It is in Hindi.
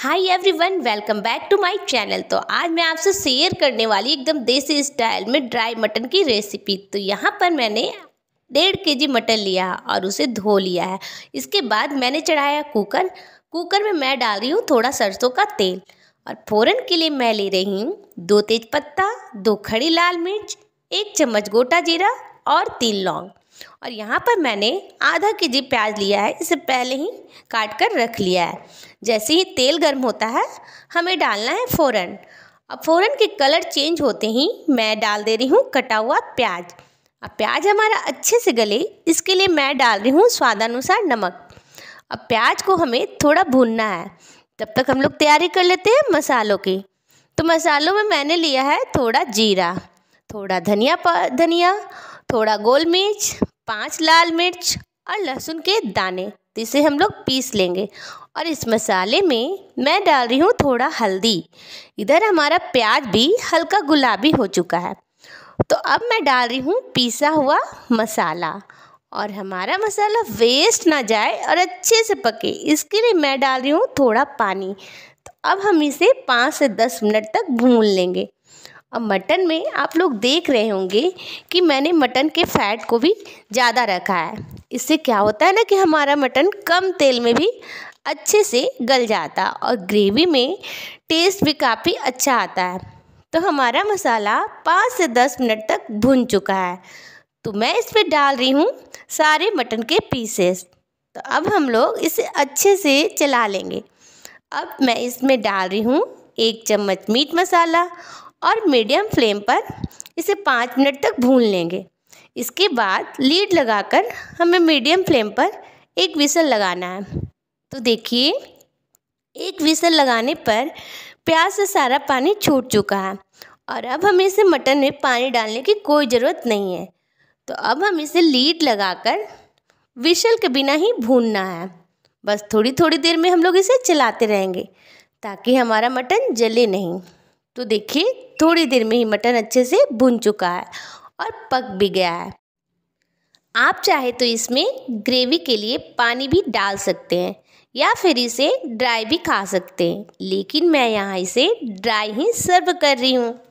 hi everyone welcome back to my channel तो आज मैं आपसे शेयर करने वाली एकदम देसी स्टाइल में ड्राई मटन की रेसिपी तो यहाँ पर मैंने डेढ़ के जी मटन लिया और उसे धो लिया है इसके बाद मैंने चढ़ाया कुकर कुकर में मैं डाल रही हूँ थोड़ा सरसों का तेल और फ़ौरन के लिए मैं ले रही हूँ दो तेज पत्ता दो खड़ी लाल मिर्च एक चम्मच गोटा जीरा और तीन लौंग और यहाँ पर मैंने आधा के जी प्याज लिया है इसे पहले ही काट कर रख लिया है जैसे ही तेल गर्म होता है हमें डालना है फ़ौरन अब फ़ौरन के कलर चेंज होते ही मैं डाल दे रही हूँ कटा हुआ प्याज अब प्याज हमारा अच्छे से गले इसके लिए मैं डाल रही हूँ स्वादानुसार नमक अब प्याज को हमें थोड़ा भूनना है तब तक हम लोग तैयारी कर लेते हैं मसालों की तो मसालों में मैंने लिया है थोड़ा जीरा थोड़ा धनिया धनिया थोड़ा गोल मिर्च पांच लाल मिर्च और लहसुन के दाने इसे हम लोग पीस लेंगे और इस मसाले में मैं डाल रही हूँ थोड़ा हल्दी इधर हमारा प्याज भी हल्का गुलाबी हो चुका है तो अब मैं डाल रही हूँ पीसा हुआ मसाला और हमारा मसाला वेस्ट ना जाए और अच्छे से पके इसके लिए मैं डाल रही हूँ थोड़ा पानी तो अब हम इसे पाँच से दस मिनट तक भून लेंगे अब मटन में आप लोग देख रहे होंगे कि मैंने मटन के फैट को भी ज़्यादा रखा है इससे क्या होता है ना कि हमारा मटन कम तेल में भी अच्छे से गल जाता और ग्रेवी में टेस्ट भी काफ़ी अच्छा आता है तो हमारा मसाला पाँच से दस मिनट तक भुन चुका है तो मैं इस पर डाल रही हूँ सारे मटन के पीसेस तो अब हम लोग इसे अच्छे से चला लेंगे अब मैं इसमें डाल रही हूँ एक चम्मच मीट मसाला और मीडियम फ्लेम पर इसे पाँच मिनट तक भून लेंगे इसके बाद लीड लगाकर हमें मीडियम फ्लेम पर एक विसल लगाना है तो देखिए एक विसल लगाने पर प्याज से सारा पानी छूट चुका है और अब हमें इसे मटन में पानी डालने की कोई ज़रूरत नहीं है तो अब हम इसे लीड लगाकर विशल के बिना ही भूनना है बस थोड़ी थोड़ी देर में हम लोग इसे चलाते रहेंगे ताकि हमारा मटन जले नहीं तो देखिए थोड़ी देर में ही मटन अच्छे से भुन चुका है और पक भी गया है आप चाहे तो इसमें ग्रेवी के लिए पानी भी डाल सकते हैं या फिर इसे ड्राई भी खा सकते हैं लेकिन मैं यहाँ इसे ड्राई ही सर्व कर रही हूँ